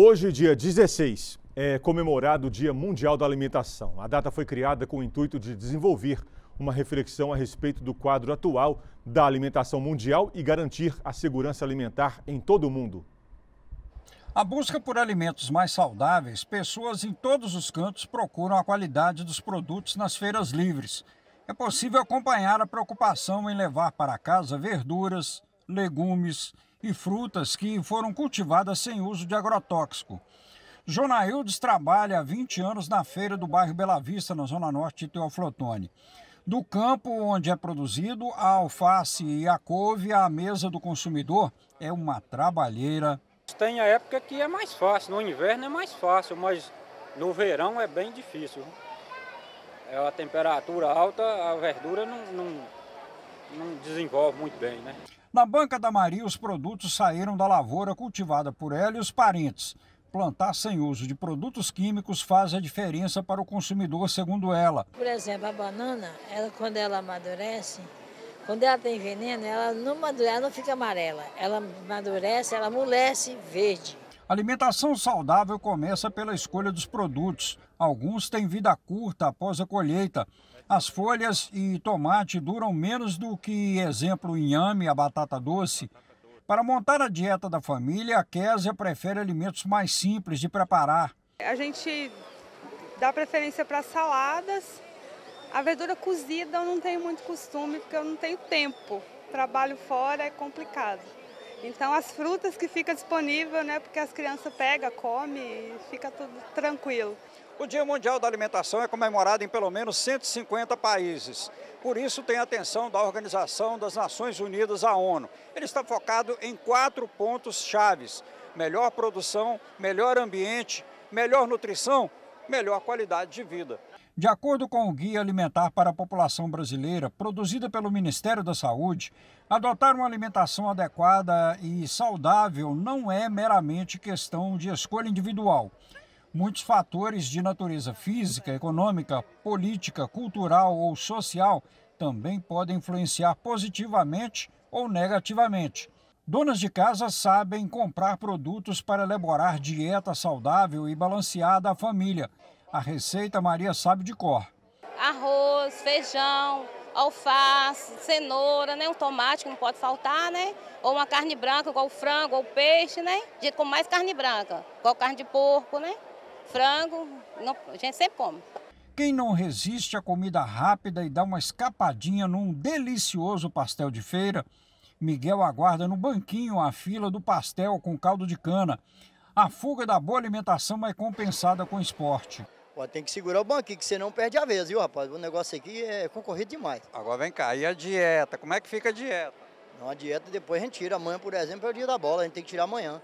Hoje, dia 16, é comemorado o Dia Mundial da Alimentação. A data foi criada com o intuito de desenvolver uma reflexão a respeito do quadro atual da alimentação mundial e garantir a segurança alimentar em todo o mundo. A busca por alimentos mais saudáveis, pessoas em todos os cantos procuram a qualidade dos produtos nas feiras livres. É possível acompanhar a preocupação em levar para casa verduras, legumes e frutas que foram cultivadas sem uso de agrotóxico. Jonaildes trabalha há 20 anos na feira do bairro Bela Vista, na zona norte de Teoflotone. Do campo onde é produzido, a alface e a couve à mesa do consumidor é uma trabalheira. Tem a época que é mais fácil, no inverno é mais fácil, mas no verão é bem difícil. É a temperatura alta, a verdura não, não não desenvolve muito bem, né? Na banca da Maria, os produtos saíram da lavoura cultivada por ela e os parentes. Plantar sem uso de produtos químicos faz a diferença para o consumidor, segundo ela. Por exemplo, a banana, ela, quando ela amadurece, quando ela tem veneno, ela não madurece, ela não fica amarela. Ela amadurece, ela amolece verde. alimentação saudável começa pela escolha dos produtos. Alguns têm vida curta após a colheita. As folhas e tomate duram menos do que, exemplo, o inhame e a batata doce. Para montar a dieta da família, a Késia prefere alimentos mais simples de preparar. A gente dá preferência para saladas. A verdura cozida eu não tenho muito costume, porque eu não tenho tempo. Trabalho fora é complicado. Então as frutas que fica disponível, né, porque as crianças pegam, come e fica tudo tranquilo. O Dia Mundial da Alimentação é comemorado em pelo menos 150 países. Por isso, tem a atenção da Organização das Nações Unidas, a ONU. Ele está focado em quatro pontos chaves. Melhor produção, melhor ambiente, melhor nutrição, melhor qualidade de vida. De acordo com o Guia Alimentar para a População Brasileira, produzida pelo Ministério da Saúde, adotar uma alimentação adequada e saudável não é meramente questão de escolha individual muitos fatores de natureza física, econômica, política, cultural ou social também podem influenciar positivamente ou negativamente. Donas de casa sabem comprar produtos para elaborar dieta saudável e balanceada à família. A receita Maria sabe de cor. Arroz, feijão, alface, cenoura, né? um tomate que não pode faltar, né? Ou uma carne branca, igual o frango, ou o peixe, né? De com mais carne branca, igual carne de porco, né? frango, não, a gente sempre come. Quem não resiste à comida rápida e dá uma escapadinha num delicioso pastel de feira, Miguel aguarda no banquinho a fila do pastel com caldo de cana. A fuga da boa alimentação é compensada com esporte. Pô, tem que segurar o banquinho, que você não perde a vez, viu, rapaz? O negócio aqui é concorrido demais. Agora vem cá, e a dieta? Como é que fica a dieta? Não, a dieta depois a gente tira. Amanhã, por exemplo, é o dia da bola, a gente tem que tirar amanhã.